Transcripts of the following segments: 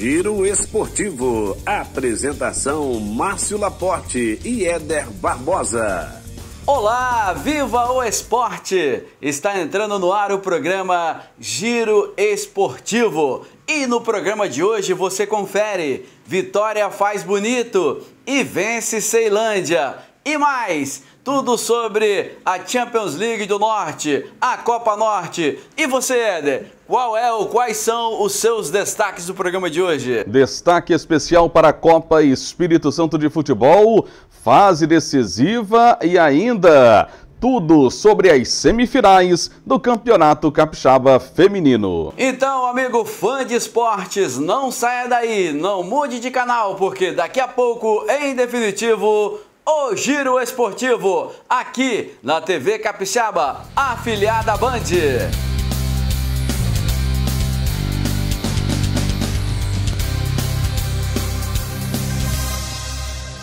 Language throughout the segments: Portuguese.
Giro Esportivo. Apresentação Márcio Laporte e Éder Barbosa. Olá, viva o esporte! Está entrando no ar o programa Giro Esportivo. E no programa de hoje você confere: Vitória faz bonito e vence Ceilândia. E mais, tudo sobre a Champions League do Norte, a Copa Norte. E você, Éder, qual é ou quais são os seus destaques do programa de hoje? Destaque especial para a Copa Espírito Santo de Futebol, fase decisiva e ainda tudo sobre as semifinais do Campeonato Capixaba Feminino. Então, amigo fã de esportes, não saia daí, não mude de canal, porque daqui a pouco, em definitivo, o Giro Esportivo, aqui na TV Capixaba, afiliada Band.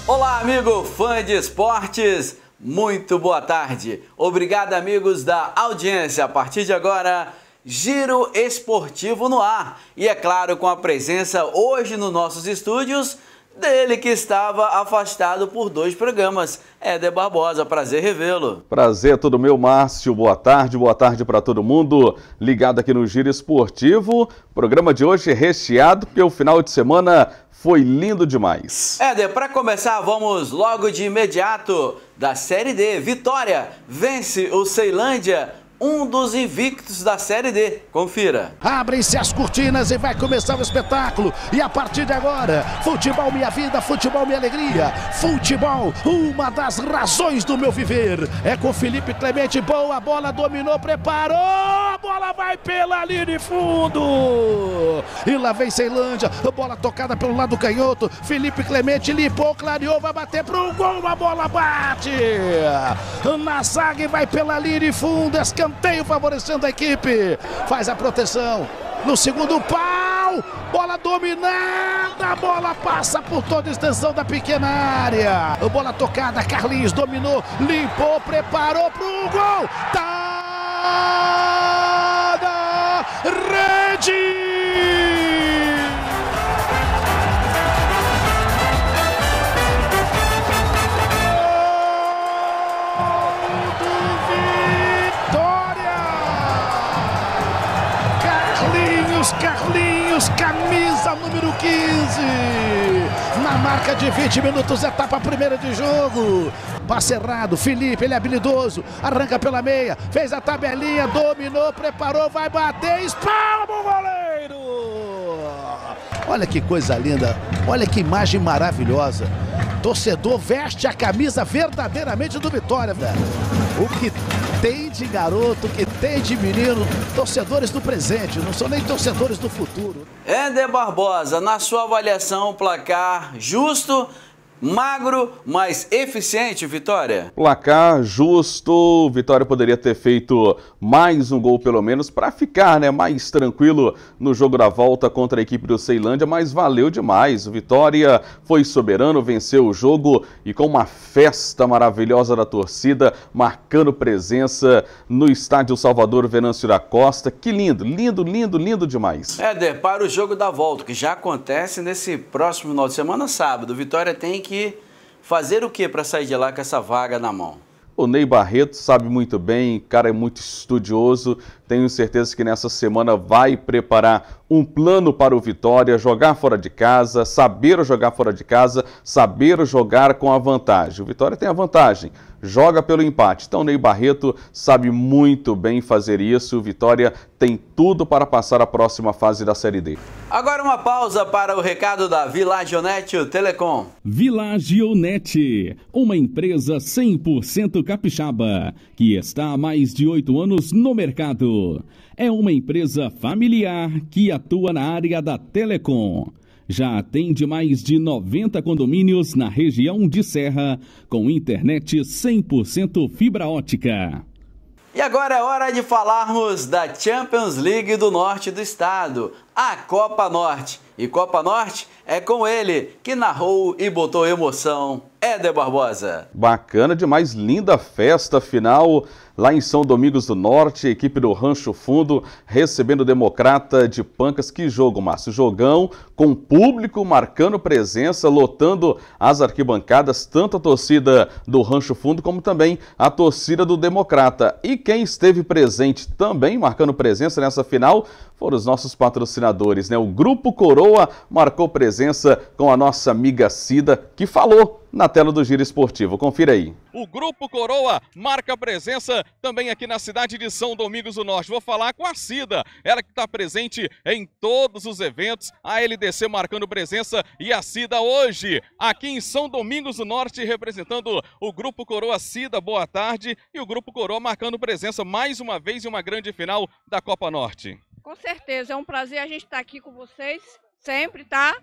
Olá, amigo fã de esportes, muito boa tarde. Obrigado, amigos da audiência. A partir de agora, Giro Esportivo no ar. E é claro, com a presença hoje nos nossos estúdios dele que estava afastado por dois programas. Éder Barbosa, prazer revê-lo. Prazer todo meu, Márcio. Boa tarde, boa tarde para todo mundo ligado aqui no Giro Esportivo. Programa de hoje recheado, porque o final de semana foi lindo demais. Éder, para começar, vamos logo de imediato da Série D. Vitória vence o Ceilândia um dos invictos da Série D. Confira. Abrem-se as cortinas e vai começar o espetáculo. E a partir de agora, futebol minha vida, futebol minha alegria. Futebol, uma das razões do meu viver. É com Felipe Clemente, boa bola, dominou, preparou. A bola vai pela linha de fundo. E lá vem Ceilândia, bola tocada pelo lado do canhoto. Felipe Clemente limpou, clareou, vai bater pro gol, a bola bate na zaga e vai pela linha de fundo, escanteio favorecendo a equipe, faz a proteção, no segundo pau, bola dominada, a bola passa por toda a extensão da pequena área, bola tocada, Carlinhos dominou, limpou, preparou para o gol, tá da rede! cerca de 20 minutos, etapa primeira de jogo. Passe errado, Felipe, ele é habilidoso, arranca pela meia, fez a tabelinha, dominou, preparou, vai bater, espalma o goleiro! Olha que coisa linda, olha que imagem maravilhosa. Torcedor veste a camisa verdadeiramente do Vitória. velho O que tem de garoto, que tem de menino, torcedores do presente, não são nem torcedores do futuro. Éder Barbosa, na sua avaliação, o placar justo Magro, mas eficiente, Vitória. Placar justo. Vitória poderia ter feito mais um gol, pelo menos, para ficar né, mais tranquilo no jogo da volta contra a equipe do Ceilândia, mas valeu demais. Vitória foi soberano, venceu o jogo e com uma festa maravilhosa da torcida, marcando presença no estádio Salvador Venâncio da Costa. Que lindo, lindo, lindo, lindo demais. Éder, para o jogo da volta, que já acontece nesse próximo final de semana, sábado, Vitória tem que que fazer o que para sair de lá com essa vaga na mão? O Ney Barreto sabe muito bem, cara é muito estudioso, tenho certeza que nessa semana vai preparar um plano para o Vitória, jogar fora de casa, saber jogar fora de casa, saber jogar com a vantagem. O Vitória tem a vantagem, joga pelo empate. Então, Ney Barreto sabe muito bem fazer isso. O Vitória tem tudo para passar a próxima fase da Série D. Agora uma pausa para o recado da Vilagionet Telecom. Vilagionet, uma empresa 100% capixaba que está há mais de oito anos no mercado é uma empresa familiar que atua na área da telecom. Já atende mais de 90 condomínios na região de Serra, com internet 100% fibra ótica. E agora é hora de falarmos da Champions League do Norte do Estado, a Copa Norte. E Copa Norte é com ele, que narrou e botou emoção, Éder Barbosa. Bacana demais, linda festa final Lá em São Domingos do Norte, equipe do Rancho Fundo recebendo o Democrata de Pancas. Que jogo, Márcio? Jogão com público marcando presença, lotando as arquibancadas, tanto a torcida do Rancho Fundo como também a torcida do Democrata. E quem esteve presente também, marcando presença nessa final, foram os nossos patrocinadores, né? O Grupo Coroa marcou presença com a nossa amiga Cida, que falou na tela do Giro Esportivo. Confira aí. O Grupo Coroa marca presença também aqui na cidade de São Domingos do Norte. Vou falar com a Cida, ela que está presente em todos os eventos, a LDC marcando presença e a Cida hoje aqui em São Domingos do Norte representando o Grupo Coroa Cida, boa tarde, e o Grupo Coroa marcando presença mais uma vez em uma grande final da Copa Norte. Com certeza, é um prazer a gente estar tá aqui com vocês, sempre, tá?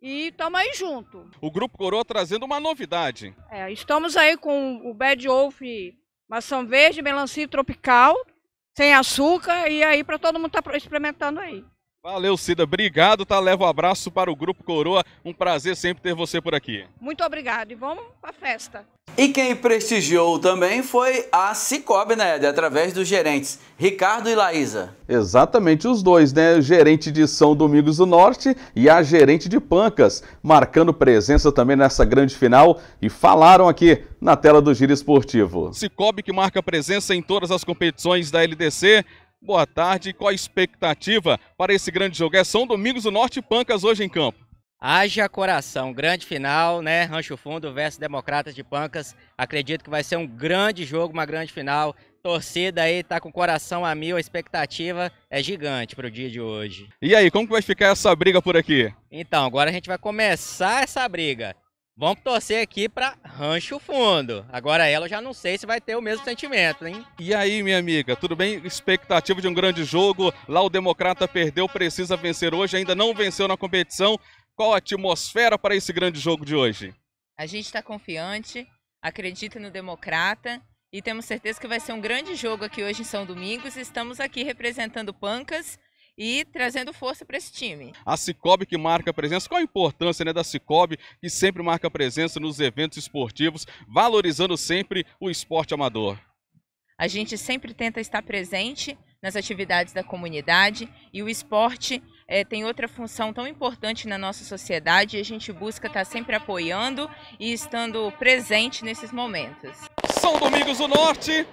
E estamos aí junto. O Grupo Coroa trazendo uma novidade. É, estamos aí com o Bad Wolf maçã verde, melancia tropical, sem açúcar, e aí para todo mundo estar tá experimentando aí. Valeu, Cida. Obrigado, tá? Leva um abraço para o Grupo Coroa. Um prazer sempre ter você por aqui. Muito obrigado. E vamos para a festa. E quem prestigiou também foi a Cicobi, né, através dos gerentes Ricardo e Laísa. Exatamente os dois, né? O gerente de São Domingos do Norte e a gerente de Pancas, marcando presença também nessa grande final e falaram aqui na tela do Giro Esportivo. Cicobi que marca presença em todas as competições da LDC, Boa tarde, qual a expectativa para esse grande jogo? É São Domingos do Norte e Pancas hoje em campo. Haja coração, grande final, né? Rancho Fundo versus Democratas de Pancas. Acredito que vai ser um grande jogo, uma grande final. Torcida aí tá com o coração a mil, a expectativa é gigante pro dia de hoje. E aí, como que vai ficar essa briga por aqui? Então, agora a gente vai começar essa briga. Vamos torcer aqui para Rancho Fundo. Agora ela eu já não sei se vai ter o mesmo sentimento, hein? E aí, minha amiga, tudo bem? Expectativa de um grande jogo. Lá o Democrata perdeu, precisa vencer hoje, ainda não venceu na competição. Qual a atmosfera para esse grande jogo de hoje? A gente está confiante, acredita no Democrata e temos certeza que vai ser um grande jogo aqui hoje em São Domingos. Estamos aqui representando Pancas e trazendo força para esse time. A Cicobi que marca a presença, qual a importância né, da Cicobi que sempre marca a presença nos eventos esportivos, valorizando sempre o esporte amador? A gente sempre tenta estar presente nas atividades da comunidade e o esporte é, tem outra função tão importante na nossa sociedade e a gente busca estar tá sempre apoiando e estando presente nesses momentos. São Domingos do Norte,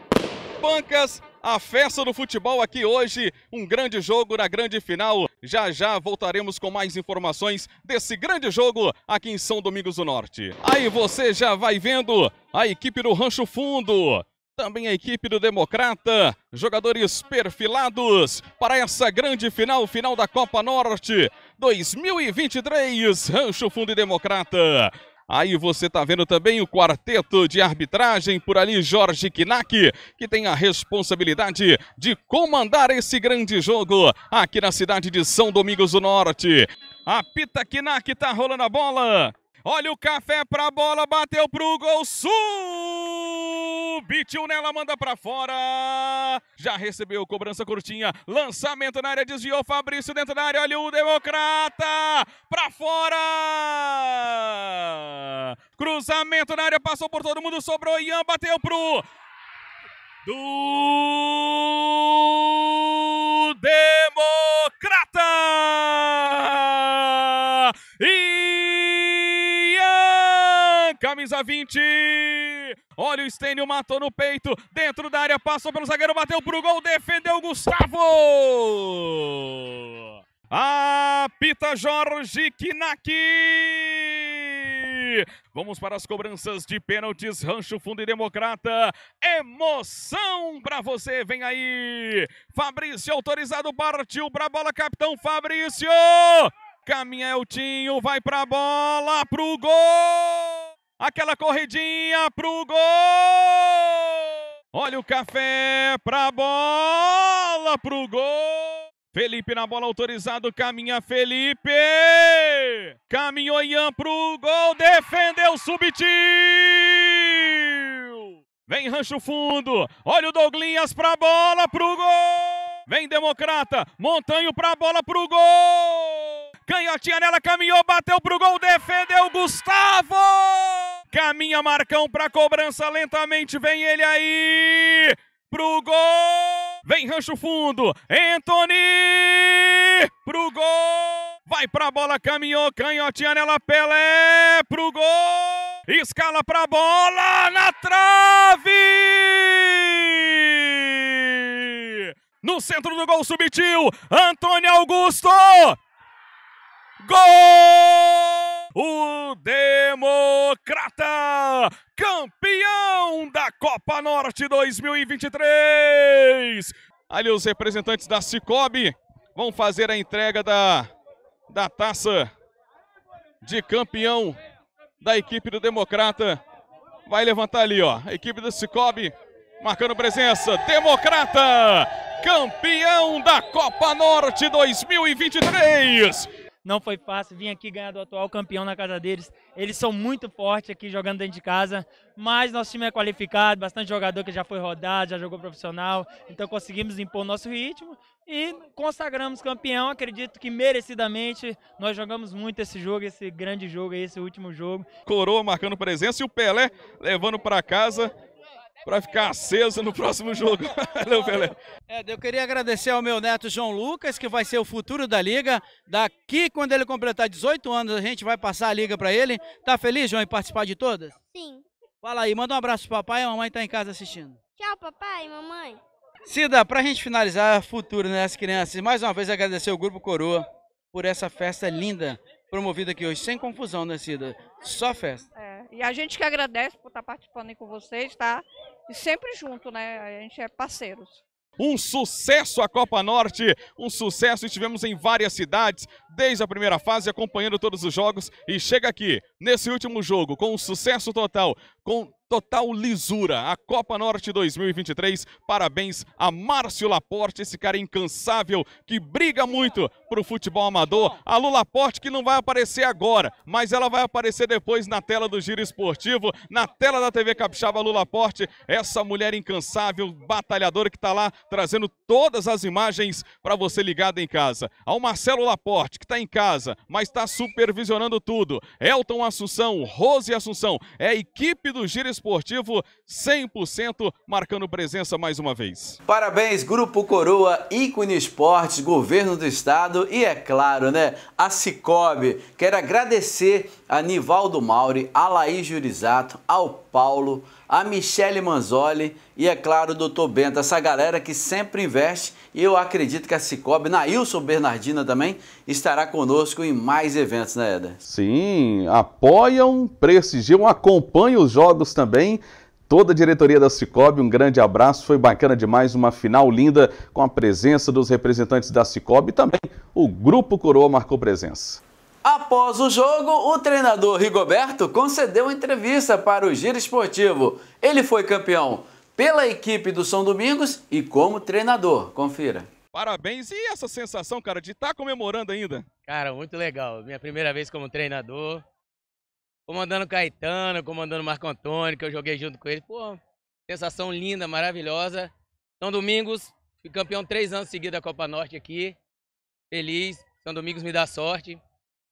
bancas, a festa do futebol aqui hoje, um grande jogo na grande final. Já já voltaremos com mais informações desse grande jogo aqui em São Domingos do Norte. Aí você já vai vendo a equipe do Rancho Fundo também a equipe do Democrata, jogadores perfilados para essa grande final, final da Copa Norte 2023, Rancho Fundo e Democrata. Aí você está vendo também o quarteto de arbitragem por ali, Jorge Kinak, que tem a responsabilidade de comandar esse grande jogo aqui na cidade de São Domingos do Norte. Apita Kinak está rolando a bola. Olha o café pra bola, bateu pro gol. Subitiu nela, manda pra fora. Já recebeu cobrança curtinha. Lançamento na área, desviou Fabrício dentro da área. Olha o Democrata pra fora. Cruzamento na área, passou por todo mundo, sobrou Ian, bateu pro. Do. Olha o Stênio, matou no peito. Dentro da área, passou pelo zagueiro, bateu pro gol, defendeu Gustavo. Apita Jorge Kinaki. Vamos para as cobranças de pênaltis, Rancho Fundo e Democrata. Emoção para você, vem aí. Fabrício autorizado, partiu para a bola, capitão Fabrício. Caminha Eltinho, vai para a bola, pro gol. Aquela corridinha pro gol! Olha o café pra bola pro gol! Felipe na bola autorizado, caminha Felipe! Caminhou Ian pro gol, defendeu, subtil! Vem rancho fundo, olha o Douglinhas pra bola pro gol! Vem Democrata, Montanho pra bola pro gol! Canhotinha nela, caminhou, bateu pro gol, defendeu Gustavo! Caminha Marcão para cobrança lentamente. Vem ele aí pro gol. Vem rancho fundo. Anthony pro gol. Vai pra bola, caminhou, canhotinha nela, Pelé pro gol. Escala pra bola na trave. No centro do gol subtil, Antônio Augusto. Gol! o Democrata, campeão da Copa Norte 2023. Ali os representantes da Cicobi vão fazer a entrega da, da taça de campeão da equipe do Democrata. Vai levantar ali, ó, a equipe do Cicobi marcando presença. Democrata, campeão da Copa Norte 2023. Não foi fácil vir aqui ganhar do atual campeão na casa deles. Eles são muito fortes aqui jogando dentro de casa, mas nosso time é qualificado, bastante jogador que já foi rodado, já jogou profissional, então conseguimos impor nosso ritmo e consagramos campeão. Acredito que merecidamente nós jogamos muito esse jogo, esse grande jogo, esse último jogo. Coroa marcando presença e o Pelé levando para casa para ficar aceso no próximo jogo. Valeu, Pelé. É, eu queria agradecer ao meu neto João Lucas, que vai ser o futuro da liga. Daqui, quando ele completar 18 anos, a gente vai passar a liga para ele. Tá feliz, João, em participar de todas? Sim. Fala aí, manda um abraço pro papai e a mamãe tá em casa assistindo. Tchau, papai e mamãe. Cida, pra gente finalizar futuro, né, crianças crianças, mais uma vez agradecer ao Grupo Coroa por essa festa linda promovida aqui hoje, sem confusão, né, Cida? Só festa. É. É, e a gente que agradece por estar tá participando aí com vocês, tá? E sempre junto, né? A gente é parceiros. Um sucesso a Copa Norte, um sucesso. Estivemos em várias cidades, desde a primeira fase, acompanhando todos os jogos. E chega aqui, nesse último jogo, com um sucesso total, com total lisura. A Copa Norte 2023. Parabéns a Márcio Laporte, esse cara incansável que briga muito pro futebol amador. A Lula Laporte que não vai aparecer agora, mas ela vai aparecer depois na tela do Giro Esportivo, na tela da TV Capixaba Lula Porte, essa mulher incansável, batalhadora que está lá trazendo todas as imagens para você ligado em casa. Ao Marcelo Laporte, que está em casa, mas está supervisionando tudo. Elton Assunção, Rose Assunção, é a equipe do Giro Esportivo esportivo 100%, marcando presença mais uma vez. Parabéns, Grupo Coroa, ícone esportes, governo do estado e, é claro, né, a Cicobi. Quero agradecer a Nivaldo Mauri, a Laís Jurizato, ao Paulo, a Michele Manzoli e, é claro, o doutor Bento, essa galera que sempre investe. E eu acredito que a Cicobi, Ilson Bernardina também, estará conosco em mais eventos, né, Eder? Sim, apoiam, prestigiam, acompanham os jogos também. Toda a diretoria da Cicobi, um grande abraço. Foi bacana demais, uma final linda com a presença dos representantes da Cicobi e também o Grupo Coroa marcou presença. Após o jogo, o treinador Rigoberto concedeu entrevista para o Giro Esportivo. Ele foi campeão pela equipe do São Domingos e como treinador. Confira. Parabéns. E essa sensação, cara, de estar tá comemorando ainda? Cara, muito legal. Minha primeira vez como treinador. Comandando Caetano, comandando Marco Antônio, que eu joguei junto com ele. Pô, sensação linda, maravilhosa. São Domingos, fui campeão três anos seguidos da Copa Norte aqui. Feliz. São Domingos me dá sorte.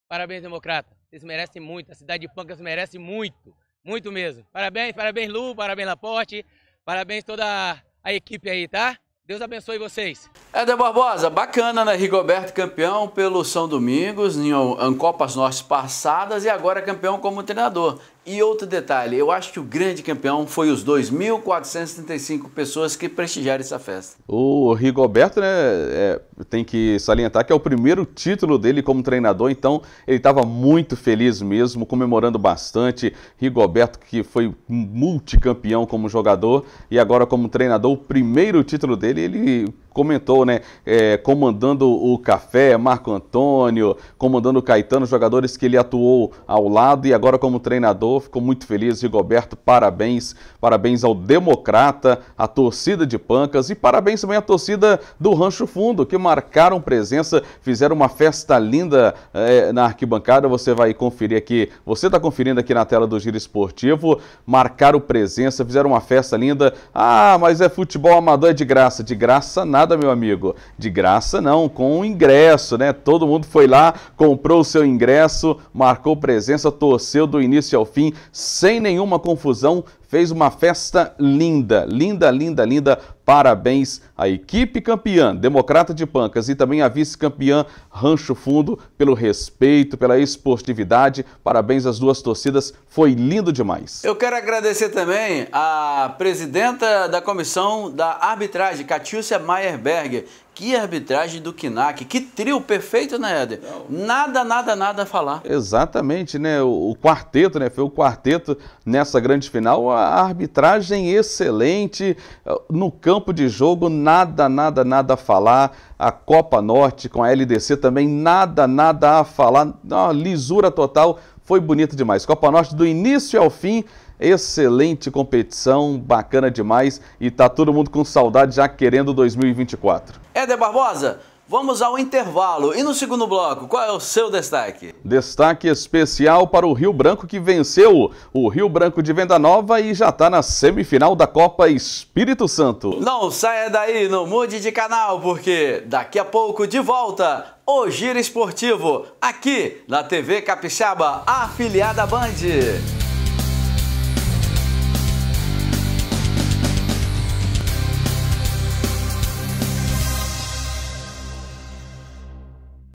Parabéns, democrata. Vocês merecem muito. A cidade de Pancas merece muito. Muito mesmo. Parabéns, parabéns, Lu, parabéns, Laporte. Parabéns toda a equipe aí, tá? Deus abençoe vocês. Éder Barbosa, bacana, né? Rigoberto campeão pelo São Domingos, em Ancopas Norte passadas e agora campeão como treinador. E outro detalhe, eu acho que o grande campeão foi os 2.435 pessoas que prestigiaram essa festa. O Rigoberto, né, é, tem que salientar que é o primeiro título dele como treinador, então ele estava muito feliz mesmo, comemorando bastante. Rigoberto, que foi multicampeão como jogador e agora como treinador, o primeiro título dele, ele comentou, né? É, comandando o Café, Marco Antônio, comandando o Caetano, jogadores que ele atuou ao lado e agora como treinador. Ficou muito feliz, Rigoberto. Parabéns. Parabéns ao Democrata, à torcida de Pancas e parabéns também à torcida do Rancho Fundo, que marcaram presença, fizeram uma festa linda é, na arquibancada. Você vai conferir aqui, você está conferindo aqui na tela do Giro Esportivo. Marcaram presença, fizeram uma festa linda. Ah, mas é futebol amador, é de graça. De graça nada meu amigo. De graça não, com o ingresso, né? Todo mundo foi lá, comprou o seu ingresso, marcou presença, torceu do início ao fim, sem nenhuma confusão, fez uma festa linda, linda, linda, linda. Parabéns à equipe campeã, Democrata de Pancas, e também à vice-campeã Rancho Fundo, pelo respeito, pela esportividade. Parabéns às duas torcidas, foi lindo demais. Eu quero agradecer também à presidenta da comissão da arbitragem, Catiúcia Meyerberger, que arbitragem do Kinak, que trio perfeito, né, Éder? Nada, nada, nada a falar. Exatamente, né? O, o, quarteto, né? Foi o quarteto nessa grande final. A arbitragem excelente. Eh, no campo de jogo, nada, nada, nada a falar. A Copa Norte com a LDC também, nada, nada a falar. Uma lisura total. Foi bonito demais. Copa Norte do início ao fim. Excelente competição, bacana demais e tá todo mundo com saudade já querendo 2024. Éder Barbosa, Vamos ao intervalo. E no segundo bloco, qual é o seu destaque? Destaque especial para o Rio Branco que venceu o Rio Branco de Venda Nova e já está na semifinal da Copa Espírito Santo. Não saia daí, não mude de canal, porque daqui a pouco de volta o Giro Esportivo, aqui na TV Capixaba, afiliada Band.